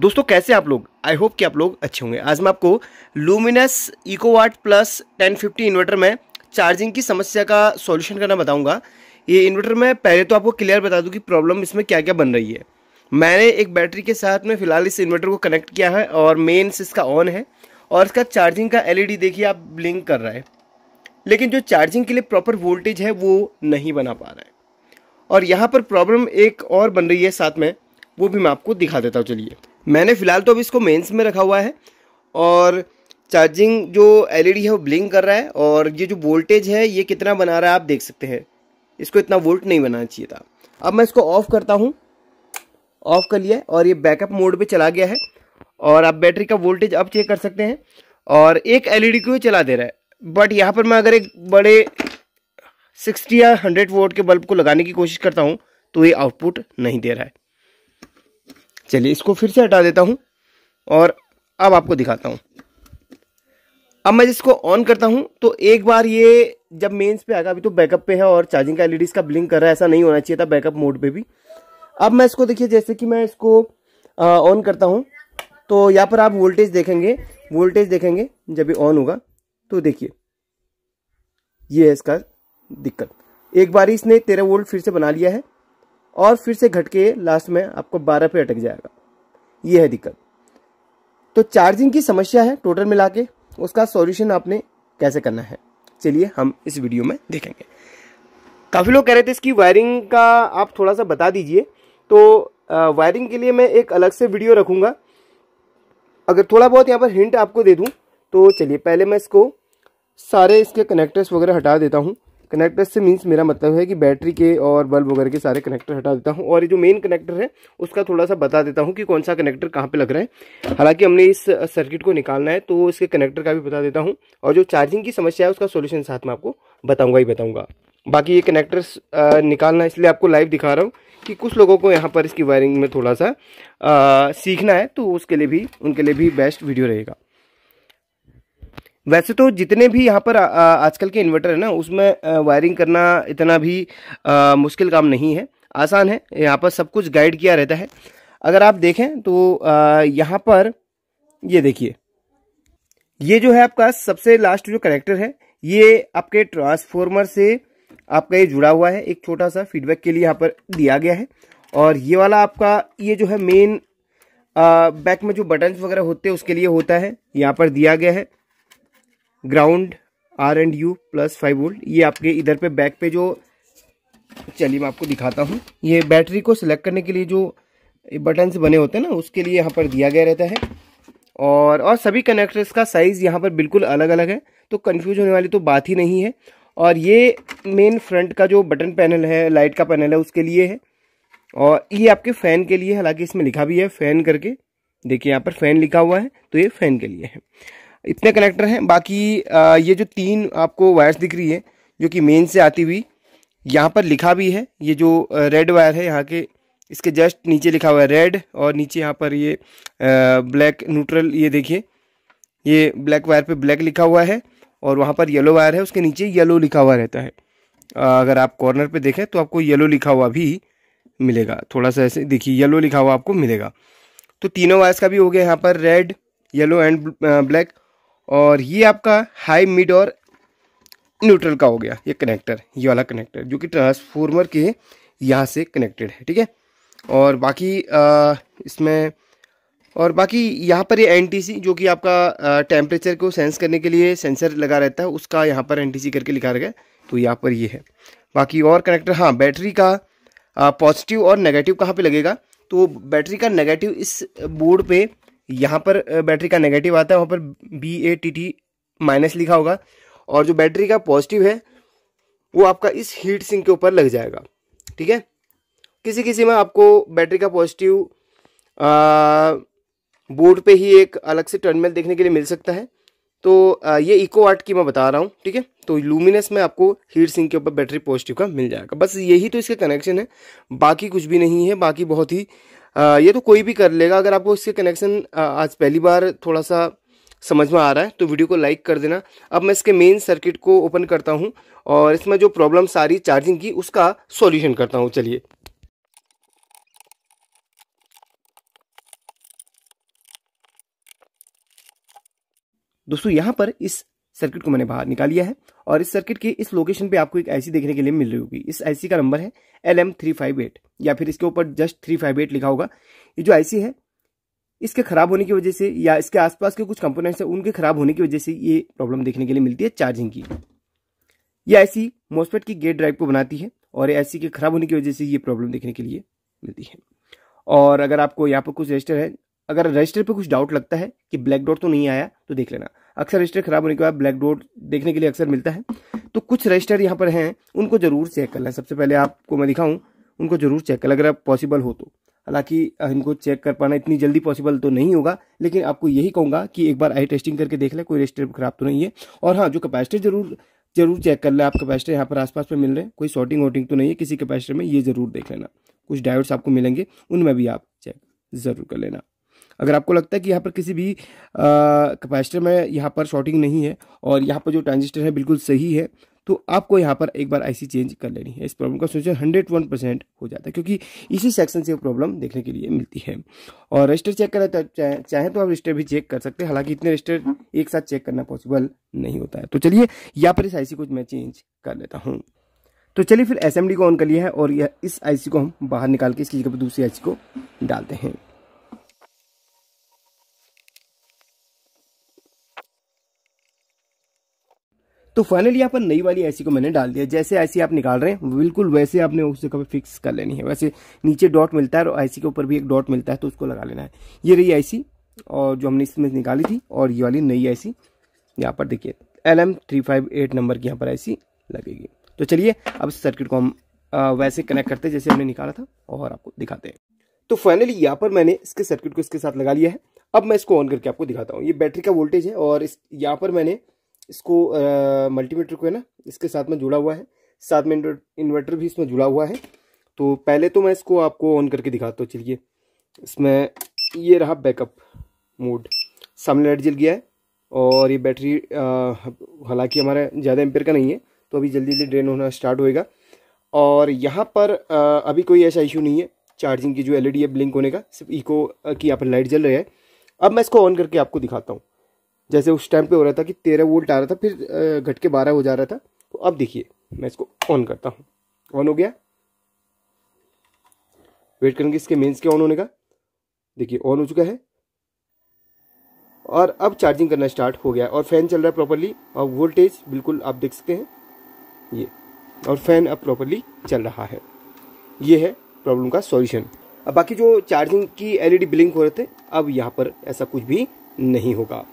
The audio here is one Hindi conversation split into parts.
दोस्तों कैसे आप लोग आई होप कि आप लोग अच्छे होंगे आज मैं आपको लूमिनस इकोवाट प्लस 1050 इन्वर्टर में चार्जिंग की समस्या का सॉल्यूशन करना बताऊंगा ये इन्वर्टर में पहले तो आपको क्लियर बता दूं कि प्रॉब्लम इसमें क्या क्या बन रही है मैंने एक बैटरी के साथ में फ़िलहाल इस इन्वर्टर को कनेक्ट किया है और मेन्स इसका ऑन है और इसका चार्जिंग का एल देखिए आप ब्लिंक कर रहा है लेकिन जो चार्जिंग के लिए प्रॉपर वोल्टेज है वो नहीं बना पा रहा है और यहाँ पर प्रॉब्लम एक और बन रही है साथ में वो भी मैं आपको दिखा देता हूँ चलिए मैंने फ़िलहाल तो अभी इसको मेंस में रखा हुआ है और चार्जिंग जो एलईडी है वो ब्लिंक कर रहा है और ये जो वोल्टेज है ये कितना बना रहा है आप देख सकते हैं इसको इतना वोल्ट नहीं बनाना चाहिए था अब मैं इसको ऑफ़ करता हूँ ऑफ़ कर लिया और ये बैकअप मोड पर चला गया है और आप बैटरी का वोल्टेज अब चेक कर सकते हैं और एक एल को चला दे रहा है बट यहाँ पर मैं अगर एक बड़े सिक्सटी या हंड्रेड वोल्ट के बल्ब को लगाने की कोशिश करता हूँ तो ये आउटपुट नहीं दे रहा है चलिए इसको फिर से हटा देता हूँ और अब आपको दिखाता हूँ अब मैं इसको ऑन करता हूँ तो एक बार ये जब मेंस पे आएगा अभी तो बैकअप पे है और चार्जिंग का एलईडी e इसका ब्लिंक कर रहा है ऐसा नहीं होना चाहिए था बैकअप मोड पे भी अब मैं इसको देखिए जैसे कि मैं इसको ऑन करता हूँ तो यहाँ पर आप वोल्टेज देखेंगे वोल्टेज देखेंगे जब ये ऑन होगा तो देखिए ये है इसका दिक्कत एक बार इसने तेरह वोल्ट फिर से बना लिया है और फिर से घटके लास्ट में आपको बारह पे अटक जाएगा ये है दिक्कत तो चार्जिंग की समस्या है टोटल मिला के उसका सॉल्यूशन आपने कैसे करना है चलिए हम इस वीडियो में देखेंगे काफ़ी लोग कह रहे थे इसकी वायरिंग का आप थोड़ा सा बता दीजिए तो वायरिंग के लिए मैं एक अलग से वीडियो रखूँगा अगर थोड़ा बहुत यहाँ पर हिंट आपको दे दूँ तो चलिए पहले मैं इसको सारे इसके कनेक्टर्स वगैरह हटा देता हूँ कनेक्टर से मीन्स मेरा मतलब है कि बैटरी के और बल्ब वगैरह के सारे कनेक्टर हटा देता हूँ और ये जो मेन कनेक्टर है उसका थोड़ा सा बता देता हूँ कि कौन सा कनेक्टर कहाँ पे लग रहा है हालांकि हमने इस सर्किट को निकालना है तो इसके कनेक्टर का भी बता देता हूँ और जो चार्जिंग की समस्या है उसका सोल्यूशन साथ में आपको बताऊँगा ही बताऊँगा बाकी ये कनेक्टर्स निकालना इसलिए आपको लाइव दिखा रहा हूँ कि कुछ लोगों को यहाँ पर इसकी वायरिंग में थोड़ा सा सीखना है तो उसके लिए भी उनके लिए भी बेस्ट वीडियो रहेगा वैसे तो जितने भी यहाँ पर आजकल के इन्वर्टर है ना उसमें वायरिंग करना इतना भी आ, मुश्किल काम नहीं है आसान है यहाँ पर सब कुछ गाइड किया रहता है अगर आप देखें तो यहाँ पर ये देखिए ये जो है आपका सबसे लास्ट जो कनेक्टर है ये आपके ट्रांसफॉर्मर से आपका ये जुड़ा हुआ है एक छोटा सा फीडबैक के लिए यहाँ पर दिया गया है और ये वाला आपका ये जो है मेन बैक में जो बटन्स वगैरह होते हैं उसके लिए होता है यहाँ पर दिया गया है ground R and U plus five volt ये आपके इधर पे बैक पे जो चलिए मैं आपको दिखाता हूँ ये बैटरी को सिलेक्ट करने के लिए जो बटन से बने होते हैं ना उसके लिए यहाँ पर दिया गया रहता है और और सभी कनेक्टर्स का साइज़ यहाँ पर बिल्कुल अलग अलग है तो कन्फ्यूज होने वाली तो बात ही नहीं है और ये मेन फ्रंट का जो बटन पैनल है लाइट का पैनल है उसके लिए है और ये आपके फ़ैन के लिए हालांकि इसमें लिखा भी है फ़ैन करके देखिए यहाँ पर फ़ैन लिखा हुआ है तो ये फ़ैन के लिए है इतने कनेक्टर हैं बाकी आ, ये जो तीन आपको वायर्स दिख रही है जो कि मेन से आती हुई यहाँ पर लिखा भी है ये जो रेड वायर है यहाँ के इसके जस्ट नीचे लिखा हुआ है रेड और नीचे यहाँ पर ये ब्लैक न्यूट्रल ये देखिए ये ब्लैक वायर पे ब्लैक लिखा हुआ है और वहाँ पर येलो वायर है उसके नीचे येलो लिखा हुआ रहता है अगर आप कॉर्नर पे देखें तो आपको येलो लिखा हुआ भी मिलेगा थोड़ा सा ऐसे देखिए येलो लिखा हुआ आपको मिलेगा तो तीनों वायर्स का भी हो गया यहाँ पर रेड येलो एंड ब्लैक और ये आपका हाई मिड और न्यूट्रल का हो गया ये कनेक्टर ये वाला कनेक्टर जो कि ट्रांसफॉर्मर के यहाँ से कनेक्टेड है ठीक है और बाकी आ, इसमें और बाकी यहाँ पर ये यह एनटीसी जो कि आपका टेम्परेचर को सेंस करने के लिए सेंसर लगा रहता है उसका यहाँ पर एनटीसी करके लिखा रहेगा तो यहाँ पर ये यह है बाकी और कनेक्टर हाँ बैटरी का पॉजिटिव और नेगेटिव कहाँ पे लगेगा तो बैटरी का नेगेटिव इस बोर्ड पे यहाँ पर बैटरी का नेगेटिव आता है वहाँ पर B A T T minus लिखा होगा और जो बैटरी का पॉजिटिव है वो आपका इस हीट सिंक के ऊपर लग जाएगा ठीक है किसी किसी में आपको बैटरी का पॉजिटिव बोर्ड पे ही एक अलग से टर्मिनल देखने के लिए मिल सकता है तो आ, ये इको आर्ट की मैं बता रहा हूँ ठीक है तो लूमिनस में आपको हीट सिंक के ऊपर बैटरी पॉजिटिव का मिल जाएगा बस यही तो इसके कनेक्शन है बाकी कुछ भी नहीं है बाकी बहुत ही ये तो कोई भी कर लेगा अगर आपको इसके कनेक्शन आज पहली बार थोड़ा सा समझ में आ रहा है तो वीडियो को लाइक कर देना अब मैं इसके मेन सर्किट को ओपन करता हूँ और इसमें जो प्रॉब्लम सारी चार्जिंग की उसका सॉल्यूशन करता हूँ चलिए दोस्तों यहाँ पर इस सर्किट को मैंने बाहर निकाल लिया है और इस सर्किट के इस लोकेशन पे आपको एक आईसी देखने के लिए मिल रही होगी इस आईसी का नंबर है L M three five eight या फिर इसके ऊपर जस्ट थ्री फाइव एट लिखा होगा ये जो आईसी है इसके खराब होने की वजह से या इसके आसपास के कुछ कंपोनेंट्स है उनके खराब होने की वजह से ये प्रॉब्लम देखने के लिए मिलती है चार्जिंग की ये आईसी मोस्पेट की गेट ड्राइव को बनाती है और ये ऐसी के खराब होने की वजह से ये प्रॉब्लम देखने के लिए मिलती है और अगर आपको यहाँ पर कुछ रजिस्टर है अगर रजिस्टर पे कुछ डाउट लगता है कि ब्लैक डॉट तो नहीं आया तो देख लेना अक्सर रजिस्टर खराब होने के बाद ब्लैक डॉट देखने के लिए अक्सर मिलता है तो कुछ रजिस्टर यहाँ पर हैं उनको जरूर चेक कर लें सबसे पहले आपको मैं दिखाऊँ उनको जरूर चेक कर लें अगर आप पॉसिबल हो तो हालांकि इनको चेक कर पाना इतनी जल्दी पॉसिबल तो नहीं होगा लेकिन आपको यही कहूँगा कि एक बार आई टेस्टिंग करके देख लें कोई रजिस्टर खराब तो नहीं है और हाँ जो कैपेसिटी जरूर जरूर चेक कर लें आप कैपेसिटर यहाँ पर आसपास में मिल रहे हैं कोई शॉर्टिंग वोटिंग तो नहीं है किसी कैपेसिटर में ये जरूर देख लेना कुछ डायोड्स आपको मिलेंगे उनमें भी आप चेक जरूर कर लेना अगर आपको लगता है कि यहाँ पर किसी भी कैपेसिटर में यहाँ पर शॉर्टिंग नहीं है और यहाँ पर जो ट्रांजिस्टर है बिल्कुल सही है तो आपको यहाँ पर एक बार आईसी चेंज कर लेनी है इस प्रॉब्लम का सोल्यूशन हंड्रेड वन परसेंट हो जाता है क्योंकि इसी सेक्शन से प्रॉब्लम देखने के लिए मिलती है और रजिस्टर चेक करना चाहे चाहे तो आप रजिस्टर भी चेक कर सकते हैं हालांकि इतने रजिस्टर एक साथ चेक करना पॉसिबल नहीं होता है तो चलिए यहाँ पर इस आई को मैं चेंज कर लेता हूँ तो चलिए फिर एस को ऑन कर लिया है और यह इस आई को हम बाहर निकाल के इसकी जगह पर दूसरी आई को डालते हैं तो फाइनली यहाँ पर नई वाली आईसी को मैंने डाल दिया जैसे आईसी आप निकाल रहे हैं बिल्कुल वैसे आपने उस जगह पर फिक्स कर लेनी है वैसे नीचे डॉट मिलता है और आईसी के ऊपर भी एक डॉट मिलता है तो उसको लगा लेना है ये रही आईसी और जो हमने इसमें निकाली थी और ये वाली नई आईसी यहाँ पर देखिए L M three five eight number की यहाँ पर आई लगेगी तो चलिए अब सर्किट को हम वैसे कनेक्ट करते हैं जैसे हमने निकाला था और आपको दिखाते हैं तो फाइनली यहाँ पर मैंने इसके सर्किट को इसके साथ लगा लिया है अब मैं इसको ऑन करके आपको दिखाता हूँ ये बैटरी का वोल्टेज है और इस यहाँ पर मैंने इसको मल्टीमीटर को है ना इसके साथ में जुड़ा हुआ है साथ में इन्वर्टर भी इसमें जुड़ा हुआ है तो पहले तो मैं इसको आपको ऑन करके दिखाता हूँ चलिए इसमें ये रहा बैकअप मोड सामने लाइट जल गया है और ये बैटरी हालांकि हमारा ज़्यादा एम्पेयर का नहीं है तो अभी जल्दी जल्दी ड्रेन होना स्टार्ट होएगा और यहाँ पर आ, अभी कोई ऐसा इशू नहीं है चार्जिंग की जो एलईडी e है ब्लिंक होने का सिर्फ इको की यहाँ पर लाइट जल रही है अब मैं इसको ऑन करके आपको दिखाता हूँ जैसे उस टाइम पे हो रहा था कि तेरह वोल्ट आ रहा था फिर घट के बारह हो जा रहा था तो अब देखिए मैं इसको ऑन करता हूँ ऑन हो गया वेट करेंगे इसके मेंस के ऑन होने का देखिए ऑन हो चुका है और अब चार्जिंग करना स्टार्ट हो गया और फैन चल रहा है प्रॉपरली और वोल्टेज बिल्कुल आप देख सकते हैं ये और फैन अब प्रॉपरली चल रहा है ये है प्रॉब्लम का सॉल्यूशन अब बाकी जो चार्जिंग की एलईडी ब्लिंक हो रहे थे अब यहाँ पर ऐसा कुछ भी नहीं होगा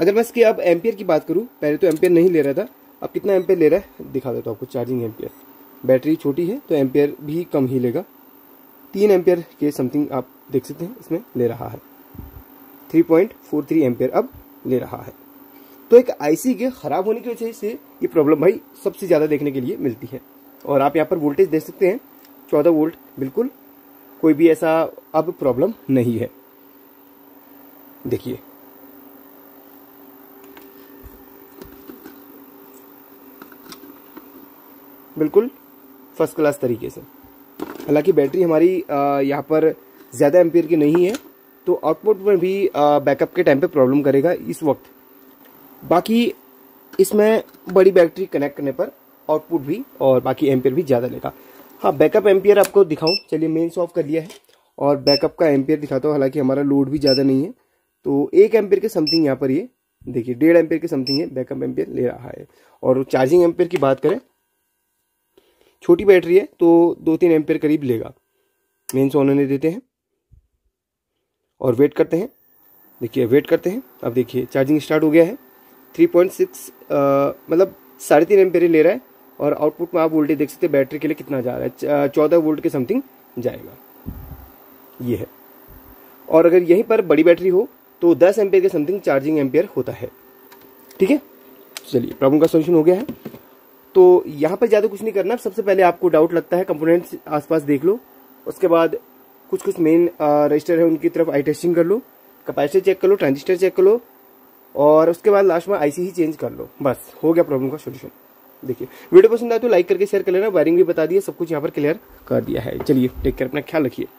अगर मैं इसके अब एम्पियर की बात करूँ पहले तो एम्पियर नहीं ले रहा था अब कितना एम्पियर ले रहा है दिखा देता हूँ आपको चार्जिंग एम्पियर बैटरी छोटी है तो एम्पियर भी कम ही लेगा तीन एम्पियर के समथिंग आप देख सकते हैं इसमें ले रहा है three point four three ampere अब ले रहा है तो एक आईसी के खराब होने की वजह से ये प्रॉब्लम भाई सबसे ज़्यादा देखने के लिए मिलती है और आप यहाँ पर वोल्टेज देख सकते हैं चौदह वोल्ट बिल्कुल कोई भी ऐसा अब प्रॉब्लम नहीं है देखिए बिल्कुल फर्स्ट क्लास तरीके से हालांकि बैटरी हमारी यहाँ पर ज़्यादा एम्पियर की नहीं है तो आउटपुट में भी बैकअप के टाइम पे प्रॉब्लम करेगा इस वक्त बाकी इसमें बड़ी बैटरी कनेक्ट करने पर आउटपुट भी और बाकी एम्पियर भी ज़्यादा लेगा हाँ बैकअप एम्पियर आपको दिखाऊँ चलिए मेन्स ऑफ कर लिया है और बैकअप का एम्पियर दिखाता हूँ हालांकि हमारा लोड भी ज़्यादा नहीं है तो एक एम्पियर के समथिंग यहाँ पर ये देखिए डेढ़ एम्पियर के समथिंग ये बैकअप एम्पियर ले रहा है और चार्जिंग एम्पियर की बात करें छोटी बैटरी है तो दो तीन एम्पेयर करीब लेगा मेन ऑन होने देते हैं और वेट करते हैं देखिए वेट करते हैं अब देखिए चार्जिंग स्टार्ट हो गया है थ्री पॉइंट सिक्स मतलब साढ़े तीन एम्पेयर ले रहा है और आउटपुट में आप वोल्टेज देख सकते हैं बैटरी के लिए कितना जा रहा है चौदह वोल्ट के समथिंग जाएगा ये है और अगर यहीं पर बड़ी बैटरी हो तो दस एम्पेयर के समथिंग चार्जिंग एम्पेयर होता है ठीक है चलिए प्रॉब्लम का सोल्यूशन हो गया है तो यहाँ पर ज़्यादा कुछ नहीं करना सबसे पहले आपको डाउट लगता है कंपोनेंट आसपास देख लो उसके बाद कुछ कुछ मेन रजिस्टर है उनकी तरफ आई टेस्टिंग कर लो कैपेसिटी चेक कर लो ट्रांजिस्टर चेक कर लो और उसके बाद लास्ट में आईसी ही चेंज कर लो बस हो गया प्रॉब्लम का सोल्यूशन देखिए वीडियो पसंद आए तो लाइक करके शेयर कर लेना वायरिंग भी बता दिए सब कुछ यहाँ पर क्लियर कर दिया है चलिए टेक केयर अपना ख्याल रखिए